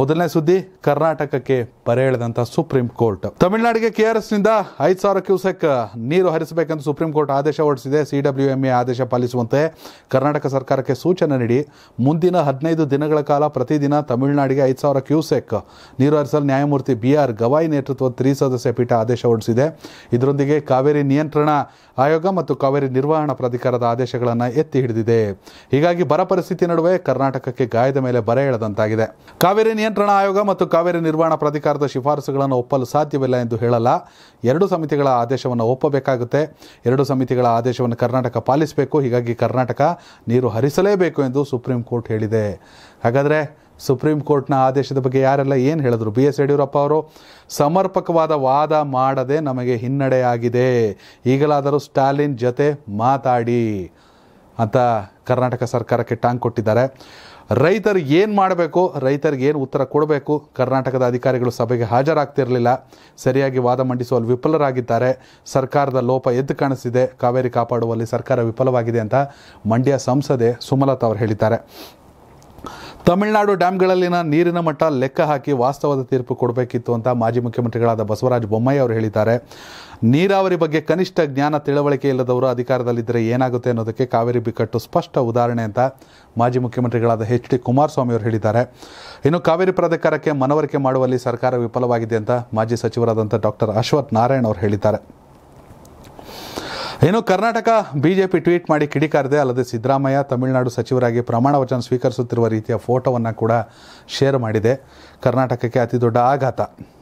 ಮೊದಲನೇ ಸುದ್ದಿ ಕರ್ನಾಟಕಕ್ಕೆ ಪರೆ ಸುಪ್ರೀಂ ಕೋರ್ಟ್ ತಮಿಳುನಾಡಿಗೆ ಕೆಆರ್ಎಸ್ ನಿಂದ ಐದು ಸಾವಿರ ಕ್ಯೂಸೆಕ್ ನೀರು ಹರಿಸಬೇಕೆಂದು ಸುಪ್ರೀಂ ಕೋರ್ಟ್ ಆದೇಶ ಹೊರಡಿಸಿದೆ ಸಿಡಬ್ಲ್ಯೂ ಎಂಎ ಆದೇಶ ಪಾಲಿಸುವಂತೆ ಕರ್ನಾಟಕ ಸರ್ಕಾರಕ್ಕೆ ಸೂಚನೆ ನೀಡಿ ಮುಂದಿನ ಹದಿನೈದು ದಿನಗಳ ಕಾಲ ಪ್ರತಿದಿನ ತಮಿಳುನಾಡಿಗೆ ಐದು ಸಾವಿರ ಕ್ಯೂಸೆಕ್ ನೀರು ಹರಿಸಲು ನ್ಯಾಯಮೂರ್ತಿ ಬಿ ಆರ್ ಗವಾಯಿ ನೇತೃತ್ವದ ತ್ರಿಸದಸ್ಯ ಪೀಠ ಆದೇಶ ಹೊರಡಿಸಿದೆ ಇದರೊಂದಿಗೆ ಕಾವೇರಿ ನಿಯಂತ್ರಣ ಆಯೋಗ ಮತ್ತು ಕಾವೇರಿ ನಿರ್ವಹಣಾ ಪ್ರಾಧಿಕಾರದ ಆದೇಶಗಳನ್ನು ಎತ್ತಿ ಹಿಡಿದಿದೆ ಹೀಗಾಗಿ ಬರ ಪರಿಸ್ಥಿತಿ ನಡುವೆ ಕರ್ನಾಟಕಕ್ಕೆ ಗಾಯದ ಮೇಲೆ ಬರ ಎಳೆದಂತಾಗಿದೆ ಕಾವೇರಿ ನಿಯಂತ್ರಣ ಆಯೋಗ ಮತ್ತು ಕಾವೇರಿ ನಿರ್ವಹಣಾ ಪ್ರಾಧಿಕಾರದ ಶಿಫಾರಸುಗಳನ್ನು ಒಪ್ಪಲು ಸಾಧ್ಯವಿಲ್ಲ ಎಂದು ಹೇಳಲ್ಲ ಎರಡು ಸಮಿತಿಗಳ ಆದೇಶವನ್ನು ಒಪ್ಪಬೇಕಾಗುತ್ತೆ ಎರಡು ಸಮಿತಿಗಳ ಆದೇಶವನ್ನು ಕರ್ನಾಟಕ ಪಾಲಿಸಬೇಕು ಹೀಗಾಗಿ ಕರ್ನಾಟಕ ನೀರು ಹರಿಸಲೇಬೇಕು ಎಂದು ಸುಪ್ರೀಂ ಕೋರ್ಟ್ ಹೇಳಿದೆ ಹಾಗಾದರೆ ಸುಪ್ರೀಂ ಕೋರ್ಟ್ನ ಆದೇಶದ ಬಗ್ಗೆ ಯಾರೆಲ್ಲ ಏನು ಹೇಳಿದ್ರು ಬಿ ಎಸ್ ಯಡಿಯೂರಪ್ಪ ಅವರು ಸಮರ್ಪಕವಾದ ವಾದ ಮಾಡದೆ ನಮಗೆ ಹಿನ್ನಡೆಯಾಗಿದೆ ಈಗಲಾದರೂ ಸ್ಟಾಲಿನ್ ಜತೆ ಮಾತಾಡಿ ಅಂತ ಕರ್ನಾಟಕ ಸರ್ಕಾರಕ್ಕೆ ಟಾಂಗ್ ಕೊಟ್ಟಿದ್ದಾರೆ ರೈತರಿಗೆ ಏನು ಮಾಡಬೇಕು ರೈತರಿಗೆ ಏನು ಉತ್ತರ ಕೊಡಬೇಕು ಕರ್ನಾಟಕದ ಅಧಿಕಾರಿಗಳು ಸಭೆಗೆ ಹಾಜರಾಗ್ತಿರಲಿಲ್ಲ ಸರಿಯಾಗಿ ವಾದ ಮಂಡಿಸುವಲ್ಲಿ ವಿಫಲರಾಗಿದ್ದಾರೆ ಸರ್ಕಾರದ ಲೋಪ ಎದ್ದು ಕಾಣಿಸ್ತಿದೆ ಕಾವೇರಿ ಕಾಪಾಡುವಲ್ಲಿ ಸರ್ಕಾರ ವಿಫಲವಾಗಿದೆ ಅಂತ ಮಂಡ್ಯ ಸಂಸದೆ ಸುಮಲತಾ ಅವರು ಹೇಳಿದ್ದಾರೆ ತಮಿಳುನಾಡು ಡ್ಯಾಂಗಳಲ್ಲಿನ ನೀರಿನ ಮಟ್ಟ ಲೆಕ್ಕ ಹಾಕಿ ವಾಸ್ತವದ ತೀರ್ಪು ಕೊಡಬೇಕಿತ್ತು ಅಂತ ಮಾಜಿ ಮುಖ್ಯಮಂತ್ರಿಗಳಾದ ಬಸವರಾಜ ಬೊಮ್ಮಾಯಿ ಅವರು ಹೇಳಿದ್ದಾರೆ ನೀರಾವರಿ ಬಗ್ಗೆ ಕನಿಷ್ಠ ಜ್ಞಾನ ತಿಳುವಳಿಕೆ ಇಲ್ಲದವರು ಅಧಿಕಾರದಲ್ಲಿದ್ದರೆ ಏನಾಗುತ್ತೆ ಅನ್ನೋದಕ್ಕೆ ಕಾವೇರಿ ಬಿಕ್ಕಟ್ಟು ಸ್ಪಷ್ಟ ಉದಾಹರಣೆ ಅಂತ ಮಾಜಿ ಮುಖ್ಯಮಂತ್ರಿಗಳಾದ ಎಚ್ ಡಿ ಕುಮಾರಸ್ವಾಮಿ ಅವರು ಹೇಳಿದ್ದಾರೆ ಇನ್ನು ಕಾವೇರಿ ಪ್ರಾಧಿಕಾರಕ್ಕೆ ಮನವರಿಕೆ ಮಾಡುವಲ್ಲಿ ಸರ್ಕಾರ ವಿಫಲವಾಗಿದೆ ಅಂತ ಮಾಜಿ ಸಚಿವರಾದಂಥ ಡಾಕ್ಟರ್ ಅಶ್ವಥ್ ನಾರಾಯಣ್ ಅವರು ಹೇಳಿದ್ದಾರೆ ಇನ್ನು ಕರ್ನಾಟಕ ಬಿಜೆಪಿ ಟ್ವೀಟ್ ಮಾಡಿ ಕಿಡಿಕಾರದೆ ಅಲ್ಲದೆ ಸಿದ್ದರಾಮಯ್ಯ ತಮಿಳುನಾಡು ಸಚಿವರಾಗಿ ಪ್ರಮಾಣ ವಚನ ಸ್ವೀಕರಿಸುತ್ತಿರುವ ರೀತಿಯ ಫೋಟೋವನ್ನು ಕೂಡ ಶೇರ್ ಮಾಡಿದೆ ಕರ್ನಾಟಕಕ್ಕೆ ಅತಿ ದೊಡ್ಡ ಆಘಾತ